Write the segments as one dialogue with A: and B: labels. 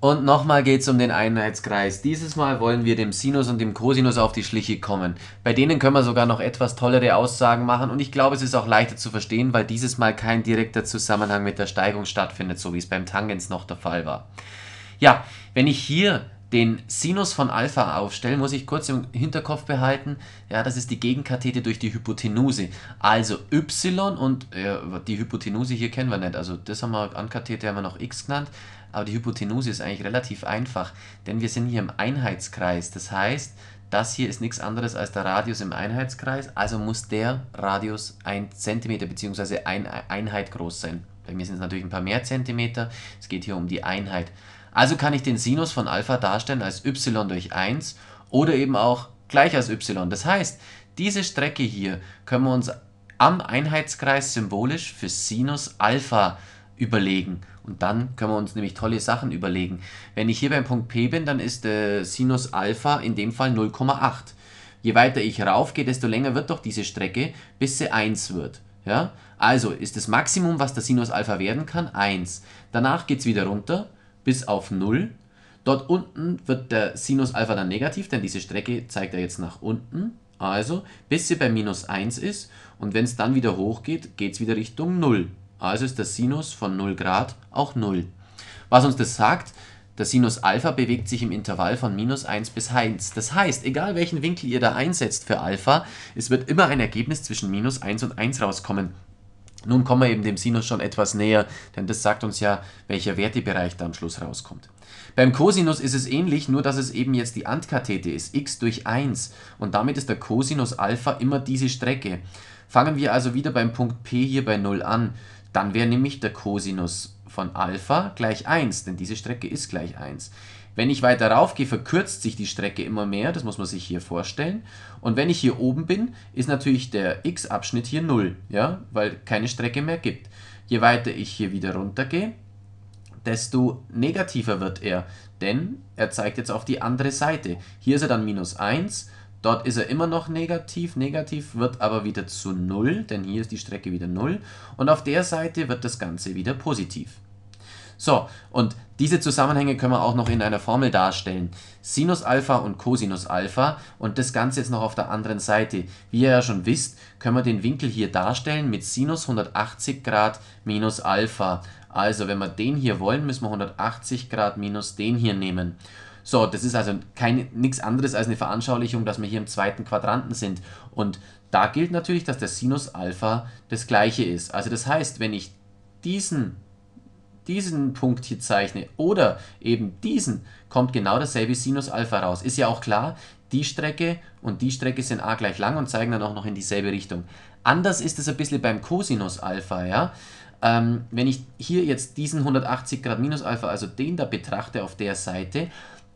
A: Und nochmal geht es um den Einheitskreis. Dieses Mal wollen wir dem Sinus und dem Cosinus auf die Schliche kommen. Bei denen können wir sogar noch etwas tollere Aussagen machen und ich glaube, es ist auch leichter zu verstehen, weil dieses Mal kein direkter Zusammenhang mit der Steigung stattfindet, so wie es beim Tangens noch der Fall war. Ja, wenn ich hier den Sinus von Alpha aufstelle, muss ich kurz im Hinterkopf behalten, ja, das ist die Gegenkathete durch die Hypotenuse. Also y und äh, die Hypotenuse hier kennen wir nicht, also das haben wir Ankathete haben wir noch x genannt, aber die Hypotenuse ist eigentlich relativ einfach, denn wir sind hier im Einheitskreis. Das heißt, das hier ist nichts anderes als der Radius im Einheitskreis, also muss der Radius 1 cm bzw. eine Einheit groß sein. Bei mir sind es natürlich ein paar mehr Zentimeter, es geht hier um die Einheit. Also kann ich den Sinus von Alpha darstellen als y durch 1 oder eben auch gleich als y. Das heißt, diese Strecke hier können wir uns am Einheitskreis symbolisch für Sinus Alpha überlegen und dann können wir uns nämlich tolle Sachen überlegen. Wenn ich hier beim Punkt P bin, dann ist äh, Sinus Alpha in dem Fall 0,8. Je weiter ich raufgehe, desto länger wird doch diese Strecke, bis sie 1 wird. Ja? Also ist das Maximum, was der Sinus Alpha werden kann, 1. Danach geht es wieder runter bis auf 0. Dort unten wird der Sinus Alpha dann negativ, denn diese Strecke zeigt er jetzt nach unten. Also bis sie bei minus 1 ist und wenn es dann wieder hochgeht, geht es wieder Richtung 0. Also ist der Sinus von 0 Grad auch 0. Was uns das sagt, der Sinus Alpha bewegt sich im Intervall von minus 1 bis 1. Das heißt, egal welchen Winkel ihr da einsetzt für Alpha, es wird immer ein Ergebnis zwischen minus 1 und 1 rauskommen. Nun kommen wir eben dem Sinus schon etwas näher, denn das sagt uns ja, welcher Wertebereich da am Schluss rauskommt. Beim Cosinus ist es ähnlich, nur dass es eben jetzt die Antkathete ist, x durch 1. Und damit ist der Cosinus Alpha immer diese Strecke. Fangen wir also wieder beim Punkt P hier bei 0 an. Dann wäre nämlich der Cosinus von Alpha gleich 1, denn diese Strecke ist gleich 1. Wenn ich weiter rauf gehe, verkürzt sich die Strecke immer mehr, das muss man sich hier vorstellen. Und wenn ich hier oben bin, ist natürlich der x-Abschnitt hier 0, ja, weil keine Strecke mehr gibt. Je weiter ich hier wieder runter gehe, desto negativer wird er, denn er zeigt jetzt auf die andere Seite. Hier ist er dann minus 1 Dort ist er immer noch negativ, negativ wird aber wieder zu 0, denn hier ist die Strecke wieder 0 und auf der Seite wird das Ganze wieder positiv. So, und diese Zusammenhänge können wir auch noch in einer Formel darstellen. Sinus Alpha und Cosinus Alpha und das Ganze jetzt noch auf der anderen Seite. Wie ihr ja schon wisst, können wir den Winkel hier darstellen mit Sinus 180 Grad minus Alpha. Also wenn wir den hier wollen, müssen wir 180 Grad minus den hier nehmen. So, das ist also nichts anderes als eine Veranschaulichung, dass wir hier im zweiten Quadranten sind. Und da gilt natürlich, dass der Sinus Alpha das gleiche ist. Also das heißt, wenn ich diesen, diesen Punkt hier zeichne oder eben diesen, kommt genau dasselbe Sinus Alpha raus. Ist ja auch klar, die Strecke und die Strecke sind a gleich lang und zeigen dann auch noch in dieselbe Richtung. Anders ist es ein bisschen beim Cosinus Alpha, ja. Ähm, wenn ich hier jetzt diesen 180 Grad Minus Alpha, also den da betrachte auf der Seite,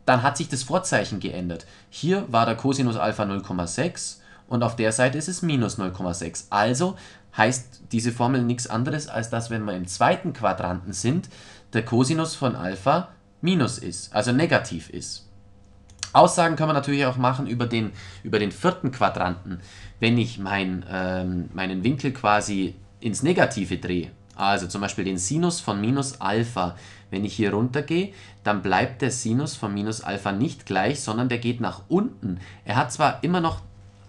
A: dann hat sich das Vorzeichen geändert. Hier war der Cosinus Alpha 0,6 und auf der Seite ist es minus 0,6. Also heißt diese Formel nichts anderes, als dass, wenn wir im zweiten Quadranten sind, der Cosinus von Alpha minus ist, also negativ ist. Aussagen können wir natürlich auch machen über den, über den vierten Quadranten, wenn ich mein, ähm, meinen Winkel quasi ins Negative drehe. Also zum Beispiel den Sinus von minus Alpha wenn ich hier runtergehe, dann bleibt der Sinus von minus Alpha nicht gleich, sondern der geht nach unten. Er hat zwar immer noch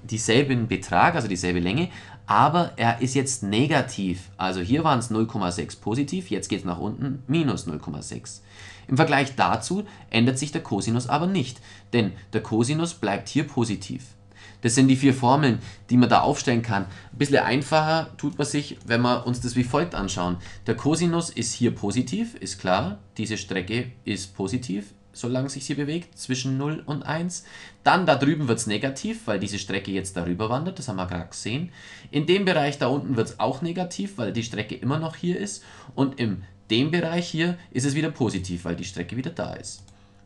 A: dieselben Betrag, also dieselbe Länge, aber er ist jetzt negativ. Also hier waren es 0,6 positiv, jetzt geht es nach unten minus 0,6. Im Vergleich dazu ändert sich der Cosinus aber nicht, denn der Cosinus bleibt hier positiv. Das sind die vier Formeln, die man da aufstellen kann. Ein bisschen einfacher tut man sich, wenn wir uns das wie folgt anschauen. Der Cosinus ist hier positiv, ist klar. Diese Strecke ist positiv, solange sich sie bewegt, zwischen 0 und 1. Dann da drüben wird es negativ, weil diese Strecke jetzt darüber wandert, das haben wir gerade gesehen. In dem Bereich da unten wird es auch negativ, weil die Strecke immer noch hier ist. Und in dem Bereich hier ist es wieder positiv, weil die Strecke wieder da ist.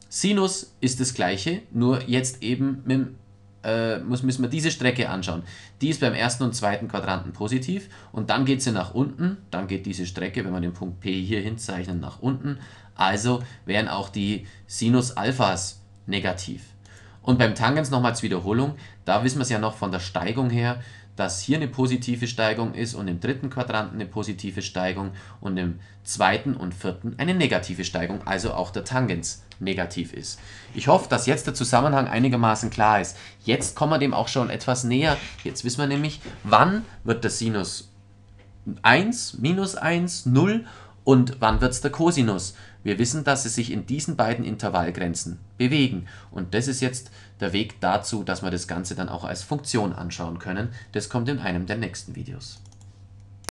A: Sinus ist das gleiche, nur jetzt eben mit dem äh, muss, müssen wir diese Strecke anschauen. Die ist beim ersten und zweiten Quadranten positiv und dann geht sie nach unten. Dann geht diese Strecke, wenn wir den Punkt P hier hinzeichnen, nach unten. Also wären auch die Sinus Alphas negativ. Und beim Tangens nochmals Wiederholung, da wissen wir es ja noch von der Steigung her, dass hier eine positive Steigung ist und im dritten Quadranten eine positive Steigung und im zweiten und vierten eine negative Steigung, also auch der Tangens negativ ist. Ich hoffe, dass jetzt der Zusammenhang einigermaßen klar ist. Jetzt kommen wir dem auch schon etwas näher. Jetzt wissen wir nämlich, wann wird der Sinus 1, minus 1, 0 und wann wird es der Cosinus. Wir wissen, dass sie sich in diesen beiden Intervallgrenzen bewegen. Und das ist jetzt der Weg dazu, dass wir das Ganze dann auch als Funktion anschauen können. Das kommt in einem der nächsten Videos.